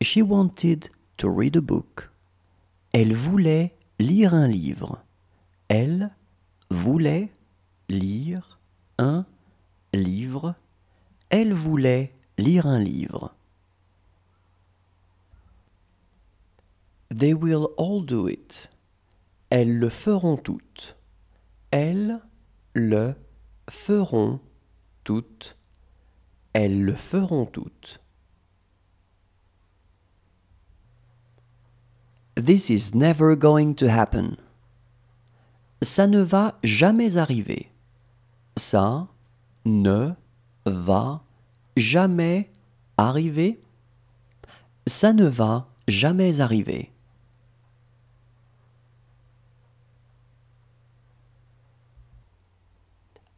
She wanted to read a book. Elle voulait lire un livre. Elle voulait lire un livre. Elle voulait lire un livre. They will all do it. Elles le feront toutes. Elles le feront toutes. Elles le feront toutes. This is never going to happen. Ça ne va jamais arriver. Ça ne va jamais arriver. Ça ne va jamais arriver.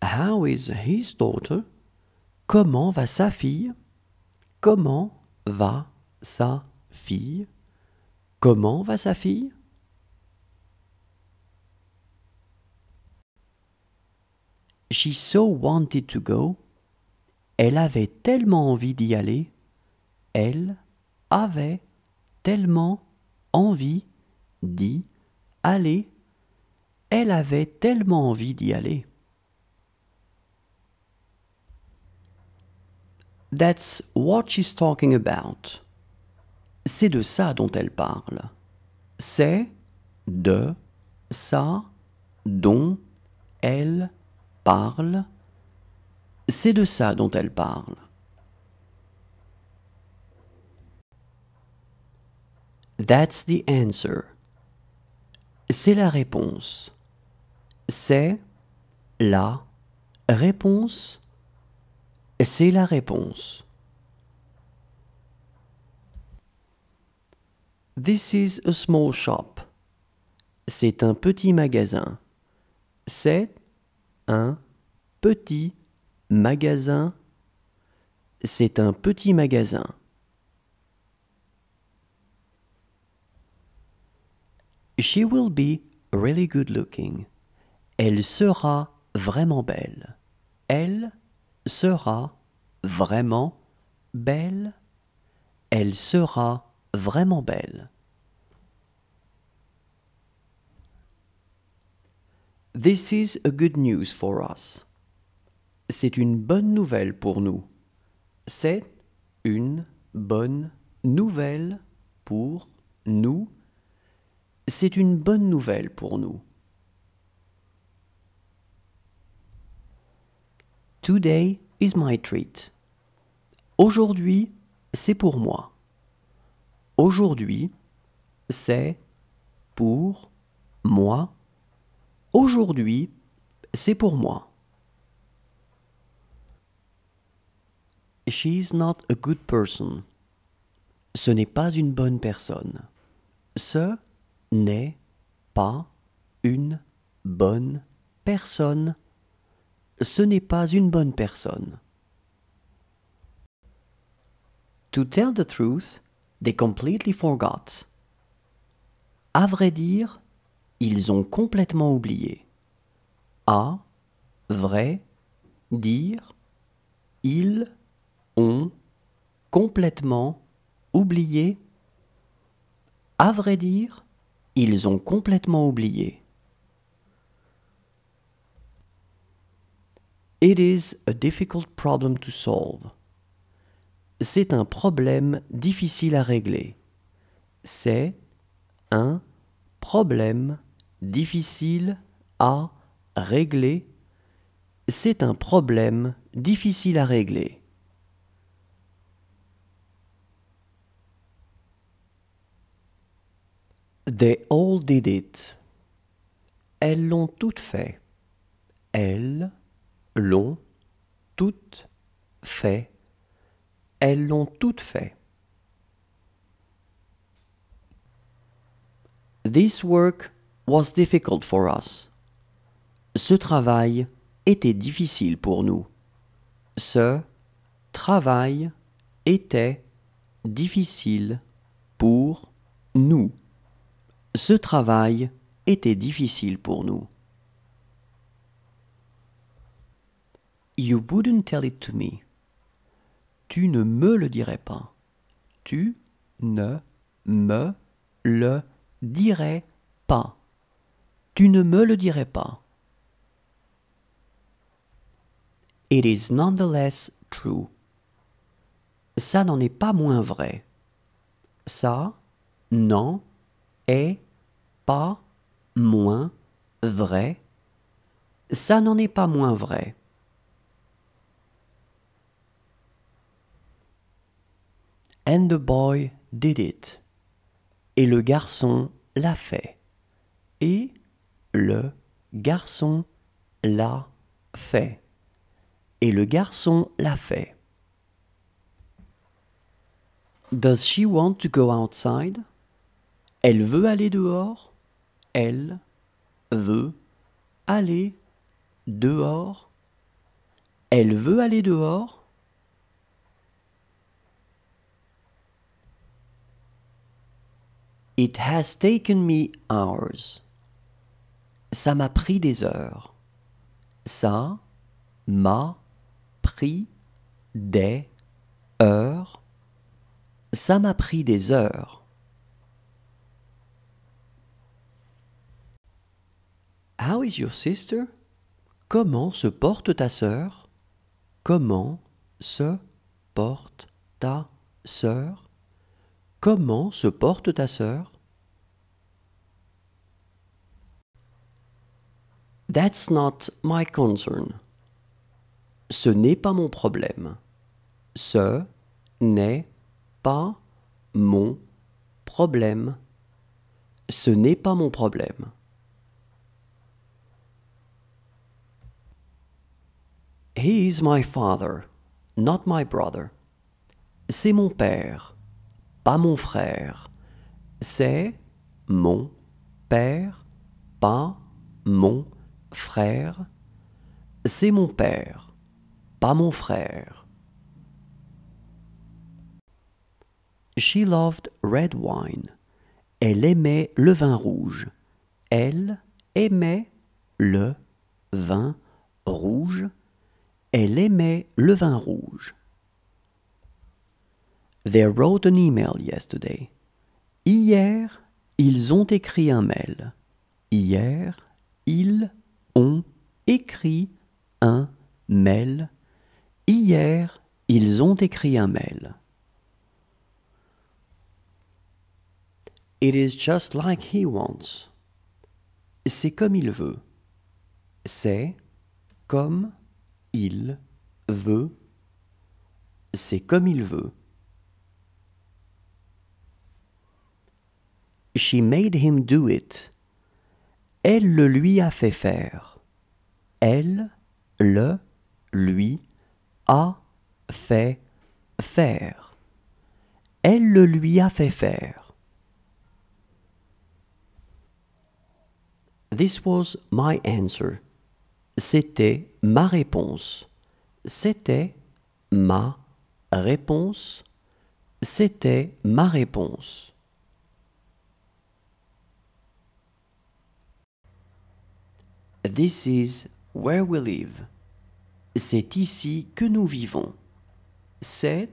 How is his daughter? Comment va sa fille? Comment va sa fille? Comment va sa fille She so wanted to go. Elle avait tellement envie d'y aller. Elle avait tellement envie d'y aller. Elle avait tellement envie d'y aller. That's what she's talking about c'est de ça dont elle parle. C'est de ça dont elle parle. C'est de ça dont elle parle. That's the answer. C'est la réponse. C'est la réponse. C'est la réponse. This is a small shop. C'est un petit magasin. C'est un petit magasin. C'est un petit magasin. She will be really good looking. Elle sera vraiment belle. Elle sera vraiment belle. Elle sera vraiment belle. This is a good news for us. C'est une bonne nouvelle pour nous. C'est une bonne nouvelle pour nous. C'est une bonne nouvelle pour nous. Today is my treat. Aujourd'hui, c'est pour moi. Aujourd'hui, c'est pour moi. Aujourd'hui, c'est pour moi. She's not a good person. Ce n'est pas une bonne personne. Ce n'est pas une bonne personne. Ce n'est pas une bonne personne. To tell the truth, They completely forgot. À vrai dire, ils ont complètement oublié. À vrai dire, ils ont complètement oublié. À vrai dire, ils ont complètement oublié. It is a difficult problem to solve c'est un problème difficile à régler. C'est un problème difficile à régler. C'est un problème difficile à régler. They all did it. Elles l'ont toutes fait. Elles l'ont toutes fait. Elles l'ont toutes fait. This work was difficult for us. Ce travail était difficile pour nous. Ce travail était difficile pour nous. Ce travail était difficile pour nous. You wouldn't tell it to me tu ne me le dirais pas. Tu ne me le dirais pas. Tu ne me le dirais pas. It is nonetheless true. Ça n'en est pas moins vrai. Ça n'en est pas moins vrai. Ça n'en est pas moins vrai. And the boy did it. Et le garçon l'a fait. Et le garçon l'a fait. Et le garçon l'a fait. Does she want to go outside? Elle veut aller dehors. Elle veut aller dehors. Elle veut aller dehors. It has taken me hours. Ça m'a pris des heures. Ça m'a pris des heures. Ça m'a pris des heures. How is your sister? Comment se porte ta sœur? Comment se porte ta sœur? Comment se porte ta sœur? That's not my concern. Ce n'est pas mon problème. Ce n'est pas mon problème. Ce n'est pas mon problème. He is my father, not my brother. C'est mon père, pas mon frère. C'est mon père, pas mon frère frère, c'est mon père, pas mon frère. She loved red wine. Elle aimait le vin rouge. Elle aimait le vin rouge. Elle aimait le vin rouge. They wrote an email yesterday. Hier, ils ont écrit un mail. Hier, ils ont écrit un mail. Hier, ils ont écrit un mail. It is just like he wants. C'est comme il veut. C'est comme il veut. C'est comme il veut. She made him do it. Elle le lui a fait faire. Elle le lui a fait faire. Elle le lui a fait faire. This was my answer. C'était ma réponse. C'était ma réponse. C'était ma réponse. This is where we live. C'est ici que nous vivons. C'est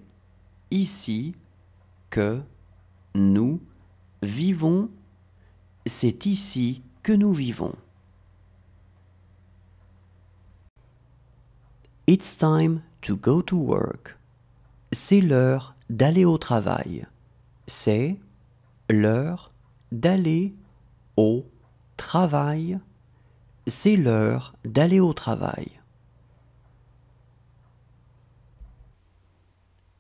ici que nous vivons. C'est ici que nous vivons. It's time to go to work. C'est l'heure d'aller au travail. C'est l'heure d'aller au travail c'est l'heure d'aller au travail.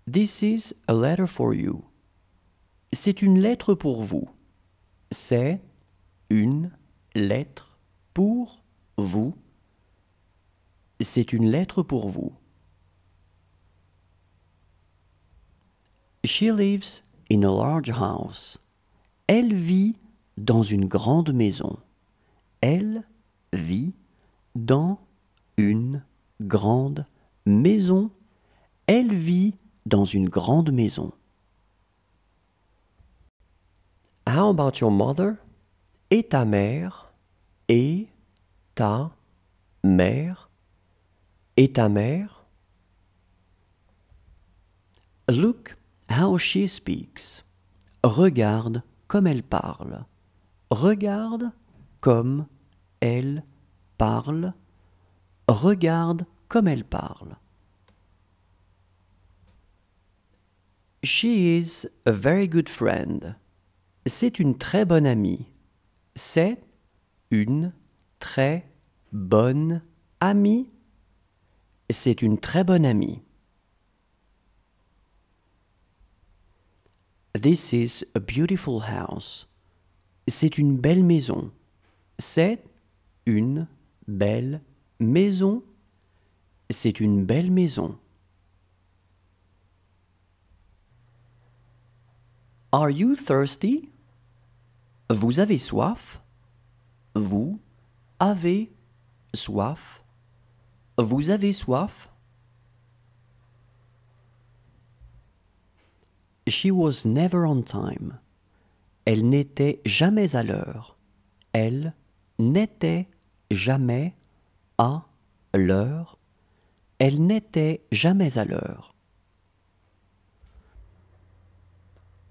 This is a letter for you. C'est une lettre pour vous. C'est une lettre pour vous. C'est une lettre pour vous. She lives in a large house. Elle vit dans une grande maison. Elle vit dans une grande maison. Elle vit dans une grande maison. How about your mother? Et ta mère? Et ta mère? Et ta mère? Look how she speaks. Regarde comme elle parle. Regarde comme elle parle, regarde comme elle parle. She is a very good friend. C'est une très bonne amie. C'est une très bonne amie. C'est une très bonne amie. This is a beautiful house. C'est une belle maison. C'est une belle maison. C'est une belle maison. Are you thirsty? Vous avez soif? Vous avez soif? Vous avez soif? She was never on time. Elle n'était jamais à l'heure. Elle n'était jamais à l'heure, elle n'était jamais à l'heure.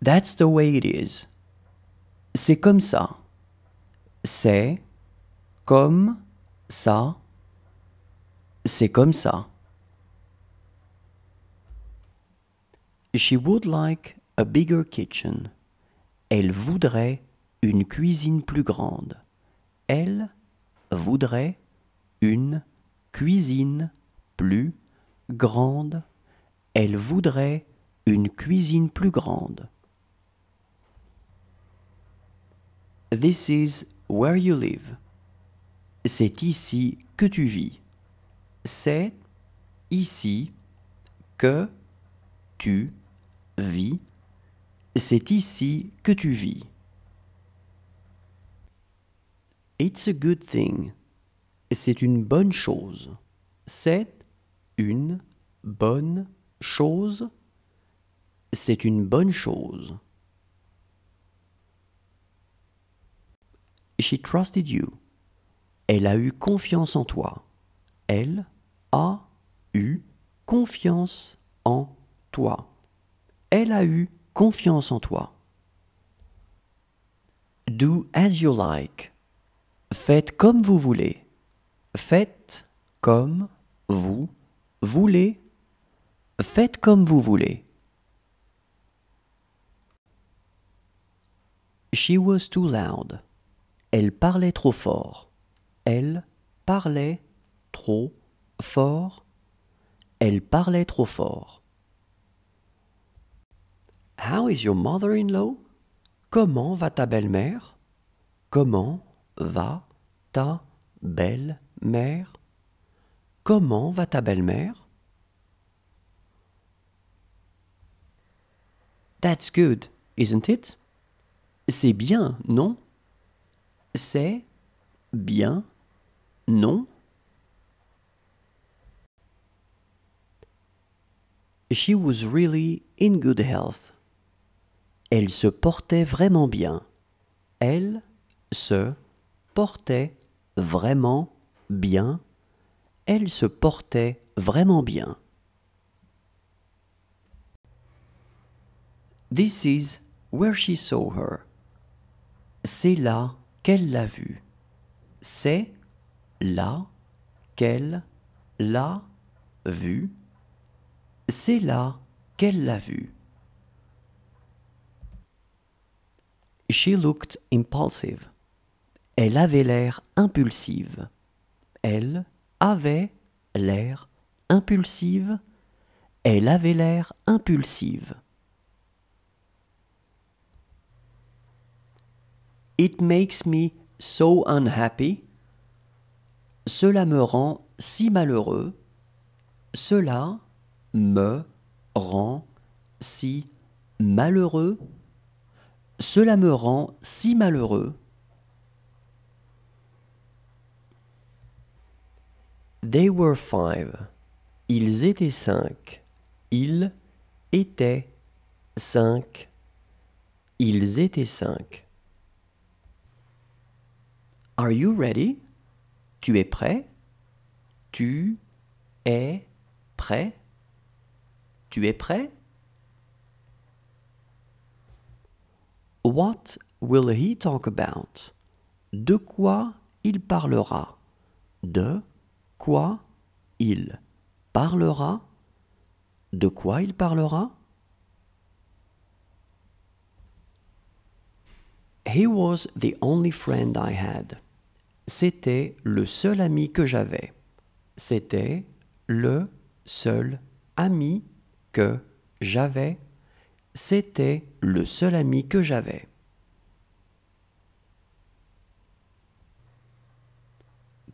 That's the way it is. C'est comme ça. C'est comme ça. C'est comme ça. She would like a bigger kitchen. Elle voudrait une cuisine plus grande. Elle voudrait une cuisine plus grande. Elle voudrait une cuisine plus grande. This is where you live. C'est ici que tu vis. C'est ici que tu vis. C'est ici que tu vis. It's a good thing. C'est une bonne chose. C'est une bonne chose. C'est une bonne chose. She trusted you. Elle a eu confiance en toi. Elle a eu confiance en toi. Elle a eu confiance en toi. Do as you like. Faites comme vous voulez. Faites comme vous voulez. Faites comme vous voulez. She was too loud. Elle parlait trop fort. Elle parlait trop fort. Elle parlait trop fort. How is your mother-in-law? Comment va ta belle-mère? Comment va ta belle-mère Comment va ta belle-mère That's good, isn't it C'est bien, non C'est bien, non She was really in good health. Elle se portait vraiment bien. Elle se portait vraiment bien. Elle se portait vraiment bien. This is where she saw her. C'est là qu'elle l'a vue. C'est là qu'elle l'a vue. C'est là qu'elle l'a vue. She looked impulsive. Elle avait l'air impulsive. Elle avait l'air impulsive. Elle avait l'air impulsive. It makes me so unhappy. Cela me rend si malheureux. Cela me rend si malheureux. Cela me rend si malheureux. They were five. Ils étaient cinq. Ils étaient cinq. Ils étaient cinq. Are you ready? Tu es prêt? Tu es prêt? Tu es prêt? What will he talk about? De quoi il parlera? De quoi il parlera, de quoi il parlera. He was the only friend I had. C'était le seul ami que j'avais. C'était le seul ami que j'avais. C'était le seul ami que j'avais.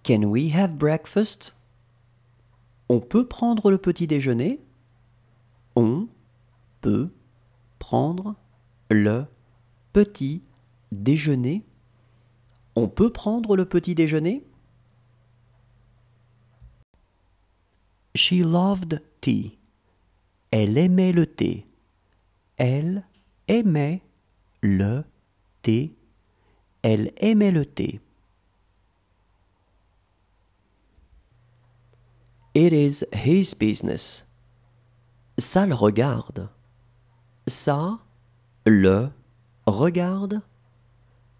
Can we have breakfast? On peut prendre le petit déjeuner? On peut prendre le petit déjeuner? On peut prendre le petit déjeuner? She loved tea. Elle aimait le thé. Elle aimait le thé. Elle aimait le thé. It is his business. Ça le regarde. Ça le regarde.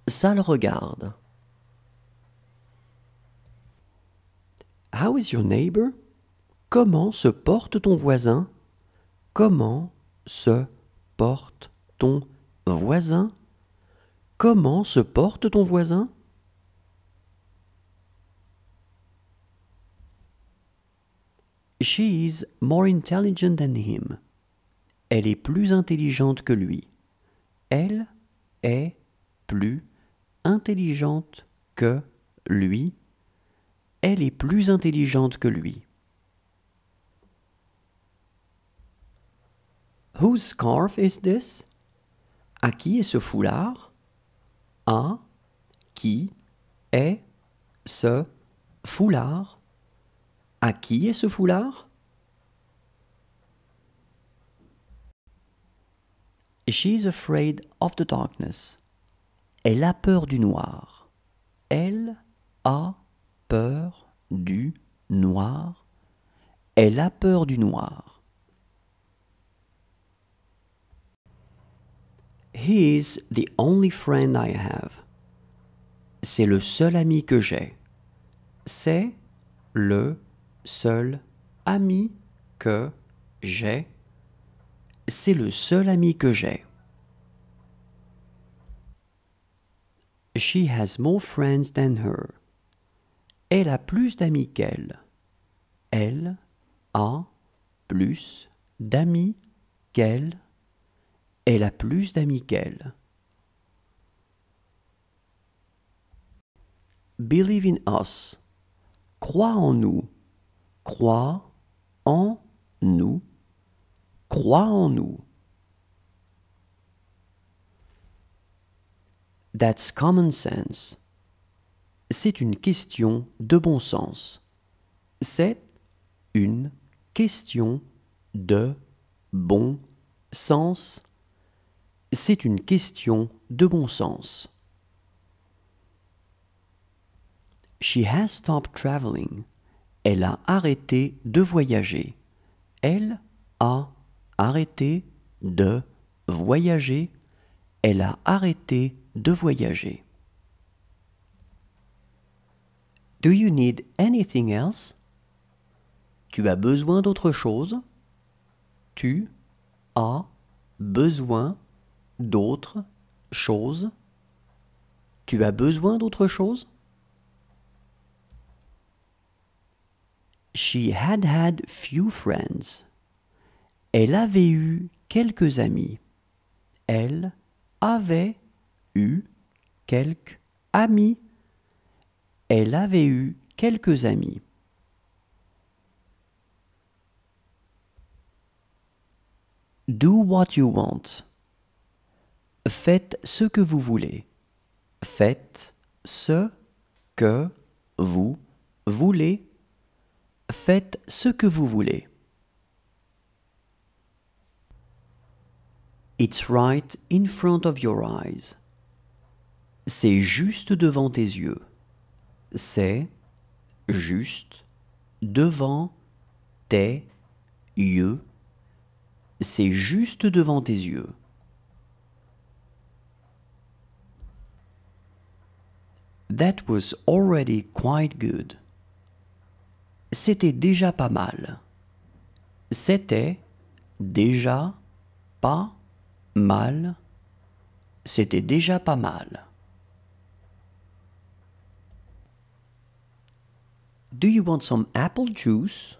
Ça le regarde. How is your neighbor? Comment se porte ton voisin? Comment se porte ton voisin? Comment se porte ton voisin? She is more intelligent than him. Elle est plus intelligente que lui. Elle est plus intelligente que lui. Elle est plus intelligente que lui. Whose scarf is this? À qui est ce foulard? À qui est ce foulard? À qui est ce foulard is afraid of the darkness. Elle a peur du noir. Elle a peur du noir. Elle a peur du noir. He is the only friend I have. C'est le seul ami que j'ai. C'est le seul ami que j'ai. C'est le seul ami que j'ai. She has more friends than her. Elle a plus d'amis qu'elle. Elle a plus d'amis qu'elle. Elle a plus d'amis qu'elle. Believe in us. Crois en nous crois en nous, crois en nous. That's common sense. C'est une question de bon sens. C'est une question de bon sens. C'est une question de bon sens. She has stopped travelling. Elle a arrêté de voyager. Elle a arrêté de voyager. Elle a arrêté de voyager. Do you need anything else? Tu as besoin d'autre chose? Tu as besoin d'autre chose? Tu as besoin d'autre chose? She had had few friends. Elle avait eu quelques amis. Elle avait eu quelques amis. Elle avait eu quelques amis. Do what you want. Faites ce que vous voulez. Faites ce que vous voulez faites ce que vous voulez. It's right in front of your eyes. C'est juste devant tes yeux. C'est juste devant tes yeux. C'est juste devant tes yeux. That was already quite good c'était déjà pas mal. C'était déjà pas mal. C'était déjà pas mal. Do you want some apple juice?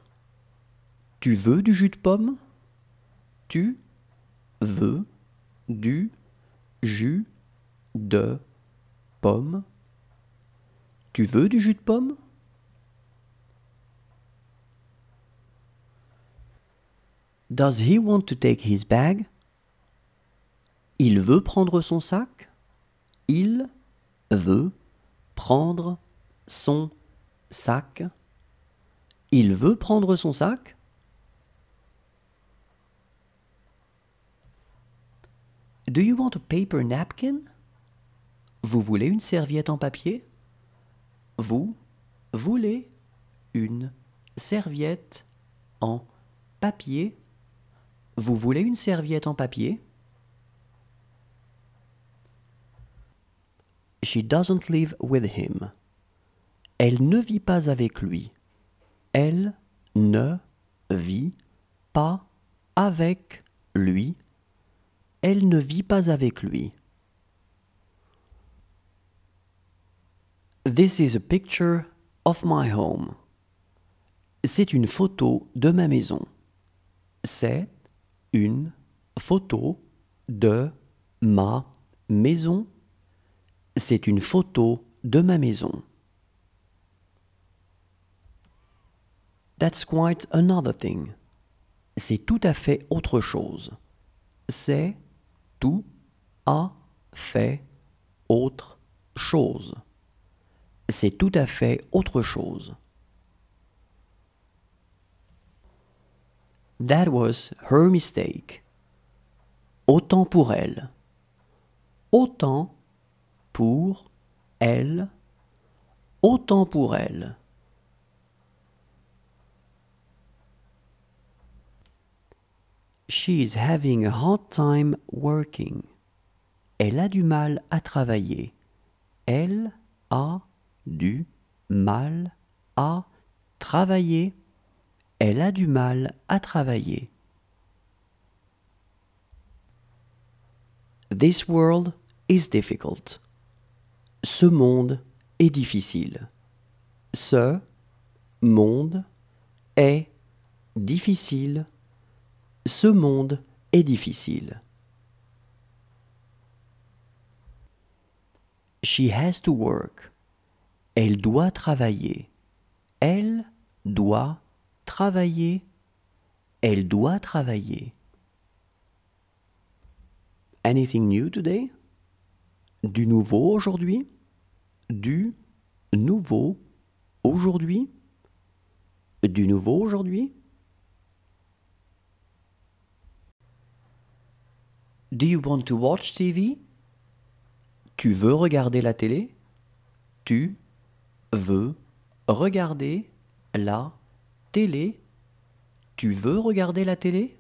Tu veux du jus de pomme? Tu veux du jus de pomme? Tu veux du jus de pomme? Does he want to take his bag? Il veut prendre son sac. Il veut prendre son sac. Il veut prendre son sac. Do you want a paper napkin? Vous voulez une serviette en papier? Vous voulez une serviette en papier? Vous voulez une serviette en papier? She doesn't live with him. Elle ne vit pas avec lui. Elle ne vit pas avec lui. Elle ne vit pas avec lui. This is a picture of my home. C'est une photo de ma maison. C'est une photo de ma maison. C'est une photo de ma maison. That's quite another thing. C'est tout à fait autre chose. C'est tout à fait autre chose. C'est tout à fait autre chose. That was her mistake. Autant pour elle. Autant pour elle. Autant pour elle. She is having a hard time working. Elle a du mal à travailler. Elle a du mal à travailler. Elle a du mal à travailler. This world is difficult. Ce monde est difficile. Ce monde est difficile. Ce monde est difficile. She has to work. Elle doit travailler. Elle doit travailler, elle doit travailler. Anything new today? Du nouveau aujourd'hui? Du nouveau aujourd'hui? Du nouveau aujourd'hui? Do you want to watch TV? Tu veux regarder la télé? Tu veux regarder la télé. Tu veux regarder la télé?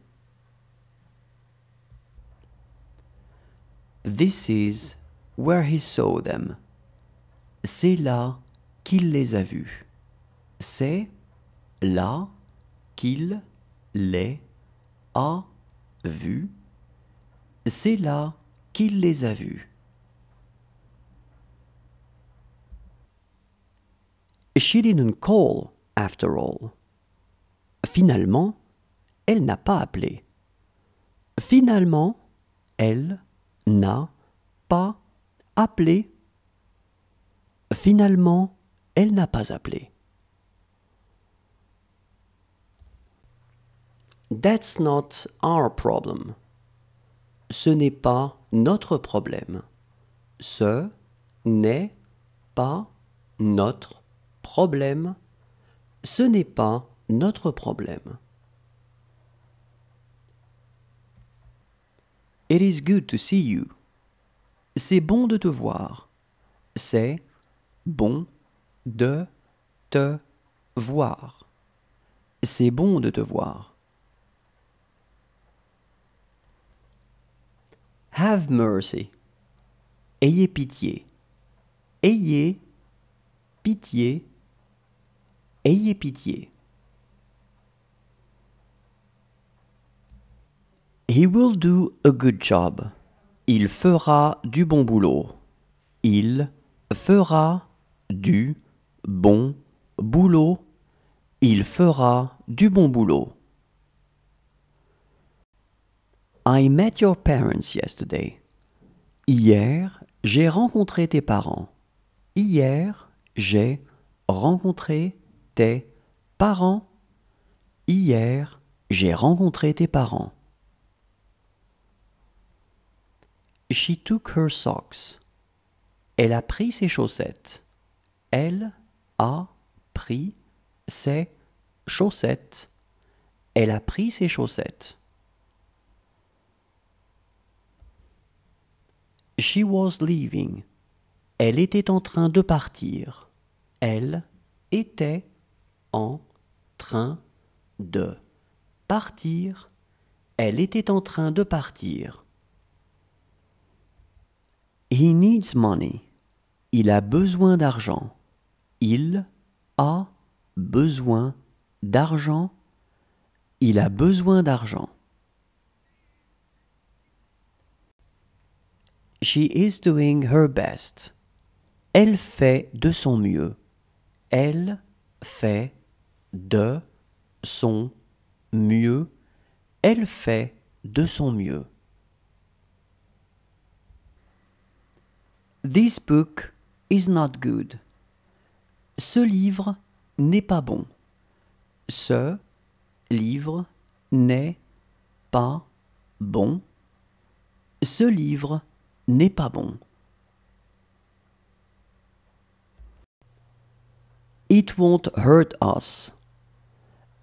This is where he saw them. C'est là qu'il les a vus. C'est là qu'il les a vus. C'est là qu'il les a vus. She didn't call after all. Finalement, elle n'a pas appelé. Finalement, elle n'a pas appelé. Finalement, elle n'a pas appelé. That's not our problem. Ce n'est pas notre problème. Ce n'est pas notre problème. Ce n'est pas notre problème. It is good to see you. C'est bon de te voir. C'est bon de te voir. C'est bon de te voir. Have mercy. Ayez pitié. Ayez pitié. Ayez pitié. He will do a good job. Il fera du bon boulot. Il fera du bon boulot. Il fera du bon boulot. I met your parents yesterday. Hier, j'ai rencontré tes parents. Hier, j'ai rencontré tes parents. Hier, j'ai rencontré tes parents. She took her socks. Elle a pris ses chaussettes. Elle a pris ses chaussettes. Elle a pris ses chaussettes. She was leaving. Elle était en train de partir. Elle était en train de partir. Elle était en train de partir. He needs money. Il a besoin d'argent. Il a besoin d'argent. Il a besoin d'argent. She is doing her best. Elle fait de son mieux. Elle fait de son mieux. Elle fait de son mieux. This book is not good. Ce livre n'est pas bon. Ce livre n'est pas bon. Ce livre n'est pas bon. It won't hurt us.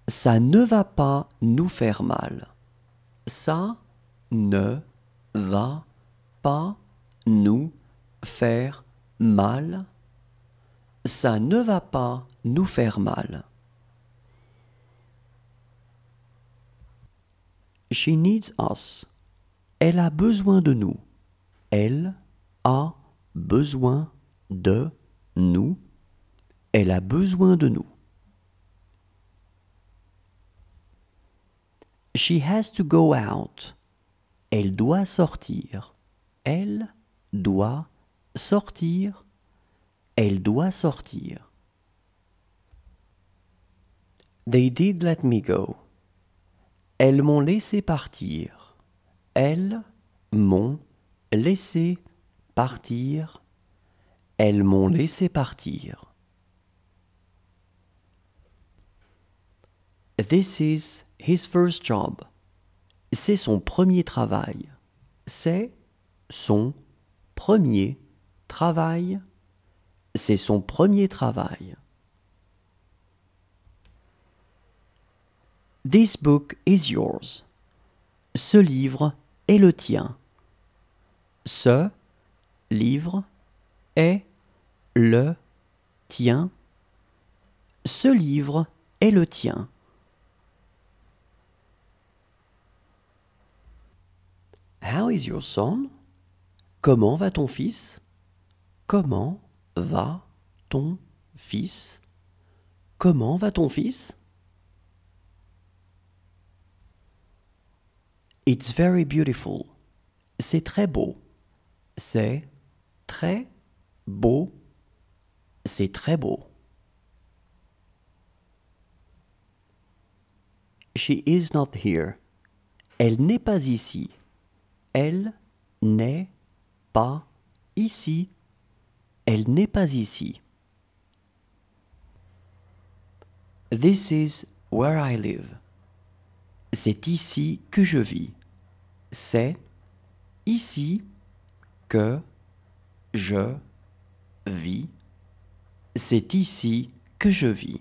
Ça ne va pas nous faire mal. Ça ne va pas nous faire mal, ça ne va pas nous faire mal. She needs us. Elle a besoin de nous. Elle a besoin de nous. Elle a besoin de nous. She has to go out. Elle doit sortir. Elle doit sortir, elle doit sortir. They did let me go. Elles m'ont laissé partir. Elles m'ont laissé partir. Elles m'ont laissé partir. This is his first job. C'est son premier travail. C'est son premier travail, c'est son premier travail. This book is yours. Ce livre est le tien. Ce livre est le tien. Ce livre est le tien. How is your son? Comment va ton fils? Comment va ton fils Comment va ton fils It's very beautiful. C'est très beau. C'est très beau. C'est très beau. She is not here. Elle n'est pas ici. Elle n'est pas ici. Elle n'est pas ici. This is where I live. C'est ici que je vis. C'est ici que je vis. C'est ici que je vis.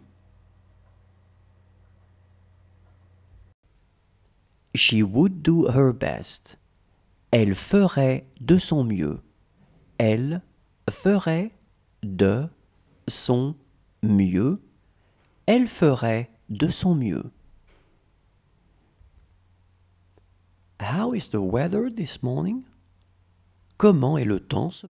She would do her best. Elle ferait de son mieux. Elle ferait de son mieux. Elle ferait de son mieux. How is the weather this morning? Comment est le temps ce